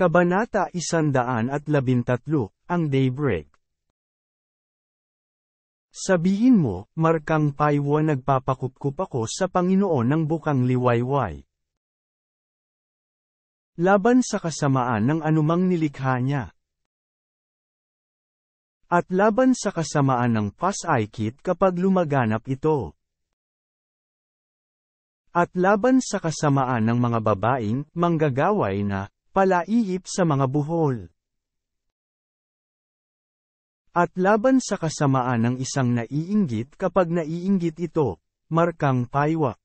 Kabanata 113, ang daybreak. Sabihin mo, markang paywa nagpapakupkup ako sa Panginoon ng bukang liwayway. Laban sa kasamaan ng anumang nilikha niya. At laban sa kasamaan ng pasaykit kapag lumaganap ito. At laban sa kasamaan ng mga babaeng, manggagaway na, palaihip sa mga buhol. At laban sa kasamaan ng isang naiinggit kapag naiinggit ito, markang paywa.